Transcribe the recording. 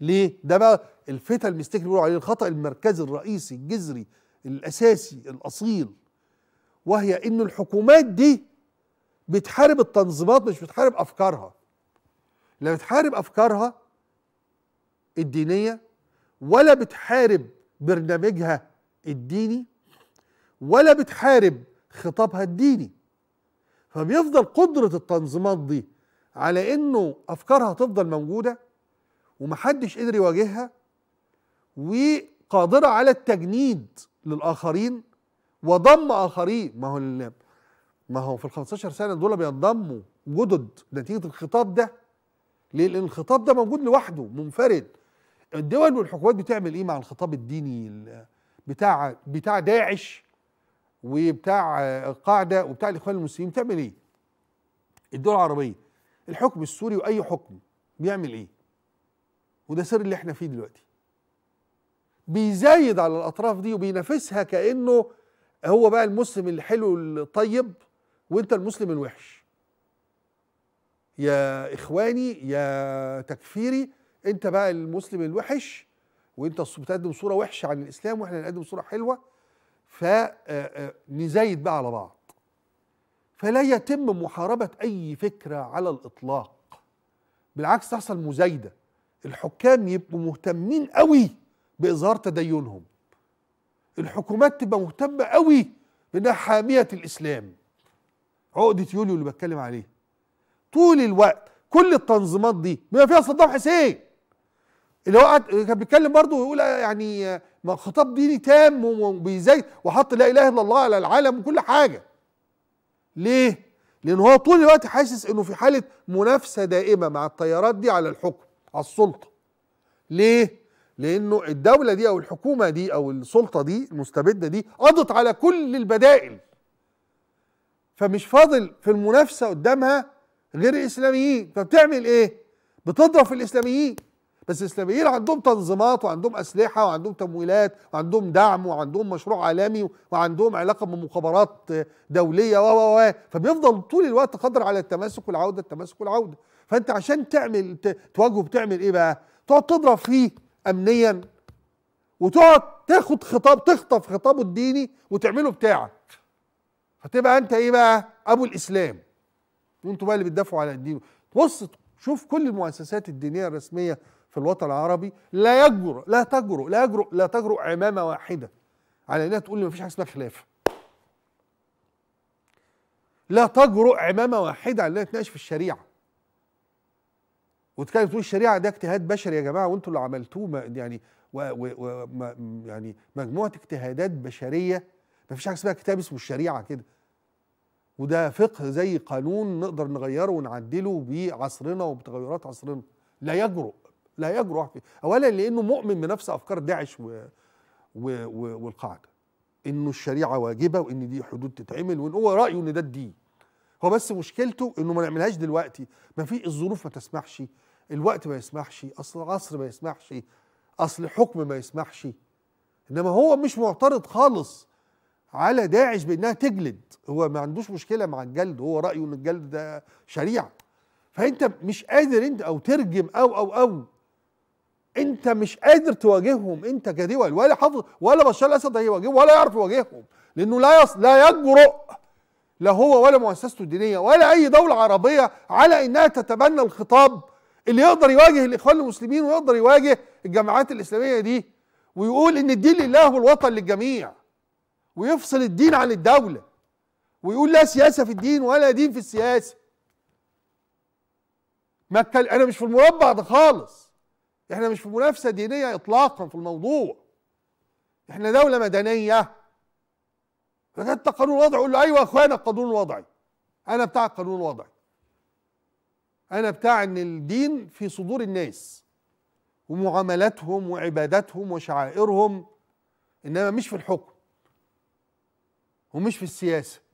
ليه؟ ده بقى الفتل المستيك اللي بيقولوا عليه الخطا المركزي الرئيسي الجذري الاساسي الاصيل وهي ان الحكومات دي بتحارب التنظيمات مش بتحارب افكارها لا بتحارب افكارها الدينيه ولا بتحارب برنامجها الديني ولا بتحارب خطابها الديني فبيفضل قدره التنظيمات دي على انه افكارها تفضل موجوده ومحدش قدر يواجهها وقادرة على التجنيد للآخرين وضم آخرين ما هو ما هو في ال 15 سنة دول بينضموا جدد نتيجة الخطاب ده ليه؟ لأن الخطاب ده موجود لوحده منفرد الدول والحكومات بتعمل إيه مع الخطاب الديني بتاع بتاع داعش وبتاع القاعدة وبتاع الإخوان المسلمين بتعمل إيه؟ الدول العربية الحكم السوري وأي حكم بيعمل إيه؟ وده سر اللي احنا فيه دلوقتي بيزايد على الاطراف دي وبينافسها كانه هو بقى المسلم الحلو الطيب وانت المسلم الوحش يا اخواني يا تكفيري انت بقى المسلم الوحش وانت بتقدم صوره وحشه عن الاسلام واحنا نقدم صوره حلوه فنزايد بقى على بعض فلا يتم محاربه اي فكره على الاطلاق بالعكس تحصل مزايده الحكام يبقوا مهتمين قوي باظهار تدينهم الحكومات تبقى مهتمه قوي بانها حاميه الاسلام عقده يوليو اللي بتكلم عليه طول الوقت كل التنظيمات دي بما فيها صدام حسين اللي هو كان بيتكلم برضه ويقول يعني ما خطاب ديني تام وبيزيد وحط لا اله الا الله على العالم وكل حاجه ليه؟ لان هو طول الوقت حاسس انه في حاله منافسه دائمه مع التيارات دي على الحكم على السلطه ليه لانه الدوله دي او الحكومه دي او السلطه دي المستبده دي قضت على كل البدائل فمش فاضل في المنافسه قدامها غير الاسلاميين فبتعمل ايه بتضرب في الاسلاميين بس الاسلاميين عندهم تنظيمات وعندهم اسلحه وعندهم تمويلات وعندهم دعم وعندهم مشروع عالمي وعندهم علاقه بمخابرات دوليه و و و فبيفضل طول الوقت قادر على التماسك والعوده التماسك والعوده فانت عشان تعمل تواجهه بتعمل ايه بقى تقعد تضرب فيه امنيا وتقعد تاخد خطاب تخطف خطابه الديني وتعمله بتاعك فتبقى انت ايه بقى ابو الاسلام وانتوا بقى اللي بتدافعوا على الدين. بص شوف كل المؤسسات الدينيه الرسميه في الوطن العربي لا يجرؤ لا تجرؤ لا يجرؤ لا تجرؤ عمامه واحده على انها تقول لي فيش حاجه اسمها خلافه لا تجرؤ عمامه واحده على انها تناقش في الشريعه وتتكلم تقول الشريعه ده اجتهاد بشري يا جماعه وانتوا اللي عملتوه يعني و و و يعني مجموعه اجتهادات بشريه ما فيش حاجه اسمها كتاب اسمه الشريعه كده وده فقه زي قانون نقدر نغيره ونعدله بعصرنا وبتغيرات عصرنا لا يجرؤ لا يجرؤ واحد اولا لانه مؤمن بنفس افكار داعش و و و والقاعده انه الشريعه واجبه وان دي حدود تتعمل وان هو رايه ان ده الدين هو بس مشكلته انه ما نعملهاش دلوقتي ما في الظروف ما تسمحش الوقت ما يسمحش اصل العصر ما يسمحش اصل الحكم ما يسمحش انما هو مش معترض خالص على داعش بانها تجلد هو ما عندوش مشكله مع الجلد هو رايه ان الجلد ده شريعه فانت مش قادر انت او ترجم او او او انت مش قادر تواجههم انت كدول ولا حافظ ولا بشار الاسد هيواجههم ولا يعرف يواجههم لانه لا يص... لا يجرؤ لا هو ولا مؤسسته الدينيه ولا اي دوله عربيه على انها تتبنى الخطاب اللي يقدر يواجه الاخوان المسلمين ويقدر يواجه الجماعات الاسلاميه دي ويقول ان الدين لله والوطن للجميع ويفصل الدين عن الدوله ويقول لا سياسه في الدين ولا دين في السياسه ما انا مش في المربع ده خالص احنا مش في منافسه دينيه اطلاقا في الموضوع احنا دوله مدنيه لغايه قانون وضعي يقول له ايوه اخوانا القانون الوضعي انا بتاع القانون الوضعي انا بتاع ان الدين في صدور الناس ومعاملاتهم وعباداتهم وشعائرهم انما مش في الحكم ومش في السياسه